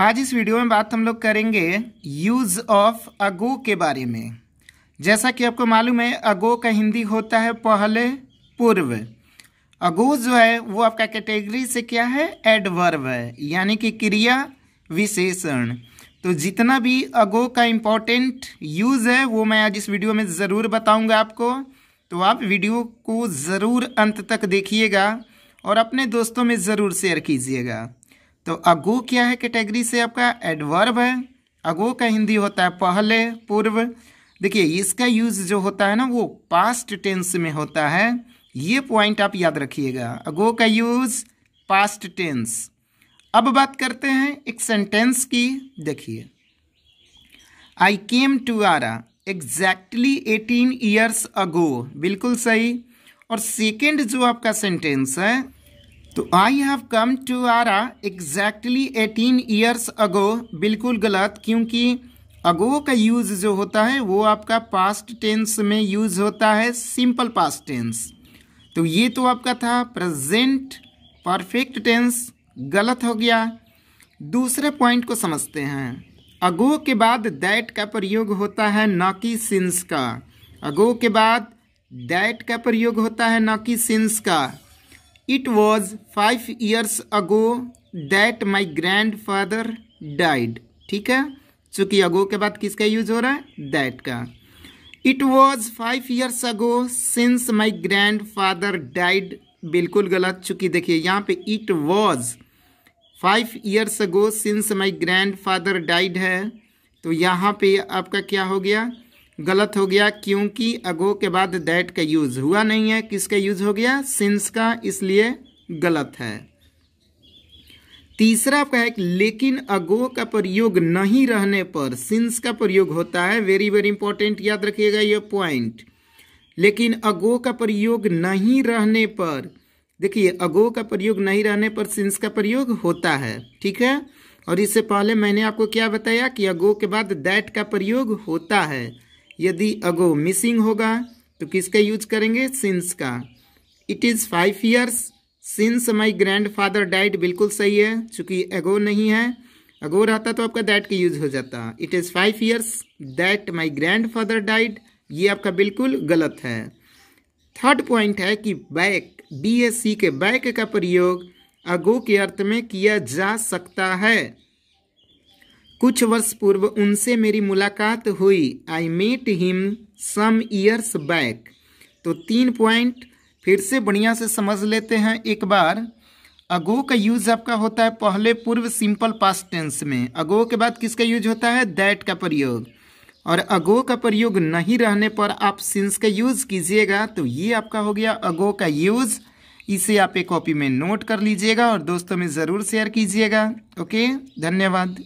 आज इस वीडियो में बात हम लोग करेंगे यूज़ ऑफ अगो के बारे में जैसा कि आपको मालूम है अगो का हिंदी होता है पहले पूर्व अगो जो है वो आपका कैटेगरी से क्या है एडवर्व है यानी कि क्रिया विशेषण तो जितना भी अगो का इम्पोर्टेंट यूज़ है वो मैं आज इस वीडियो में ज़रूर बताऊंगा आपको तो आप वीडियो को ज़रूर अंत तक देखिएगा और अपने दोस्तों में ज़रूर शेयर कीजिएगा तो अगो क्या है कैटेगरी से आपका एडवर्ब है अगो का हिंदी होता है पहले पूर्व देखिए इसका यूज जो होता है ना वो पास्ट टेंस में होता है ये पॉइंट आप याद रखिएगा अगो का यूज पास्ट टेंस अब बात करते हैं एक सेंटेंस की देखिए I came to Arrah exactly eighteen years ago बिल्कुल सही और सेकेंड जो आपका सेंटेंस है तो I have come to Arrah exactly eighteen years ago बिल्कुल गलत क्योंकि अगो का यूज़ जो होता है वो आपका पास्ट टेंस में यूज़ होता है सिंपल पास्ट टेंस तो ये तो आपका था प्रेजेंट परफेक्ट टेंस गलत हो गया दूसरे पॉइंट को समझते हैं अगो के बाद दैट का प्रयोग होता है कि सिंस का अगो के बाद दैट का प्रयोग होता है कि सिंस का it was five years ago that my grandfather died ठीक है चूंकि अगो के बाद किसका यूज हो रहा है दैट का it was five years ago since my grandfather died बिल्कुल गलत चूंकि देखिए यहाँ पे it was five years ago since my grandfather died है तो यहाँ पे आपका क्या हो गया गलत हो गया क्योंकि अगो के बाद दैट का यूज हुआ नहीं है किसका यूज हो गया सिंस का इसलिए गलत है तीसरा आपका है लेकिन अगो का प्रयोग नहीं रहने पर सिंस का प्रयोग होता है वेरी वेरी इंपॉर्टेंट याद रखिएगा यह पॉइंट लेकिन अगो का प्रयोग नहीं रहने पर देखिए अगो का प्रयोग नहीं रहने पर सिंस का प्रयोग होता है ठीक है और इससे पहले मैंने आपको क्या बताया कि अगो के बाद दैट का प्रयोग होता है यदि अगो मिसिंग होगा तो किसका यूज करेंगे सिंस का it is five years since my grandfather died बिल्कुल सही है चूंकि एगो नहीं है अगो रहता तो आपका दैट का यूज हो जाता it is five years that my grandfather died ये आपका बिल्कुल गलत है थर्ड पॉइंट है कि बैक बी एस सी के बैक का प्रयोग अगो के अर्थ में किया जा सकता है कुछ वर्ष पूर्व उनसे मेरी मुलाकात हुई I met him some years back तो तीन पॉइंट फिर से बढ़िया से समझ लेते हैं एक बार अगो का यूज आपका होता है पहले पूर्व सिंपल पास्ट टेंस में अगो के बाद किसका यूज होता है दैट का प्रयोग और अगो का प्रयोग नहीं रहने पर आप सिंस का यूज कीजिएगा तो ये आपका हो गया अगो का यूज इसे आप एक कॉपी में नोट कर लीजिएगा और दोस्तों में ज़रूर शेयर कीजिएगा ओके धन्यवाद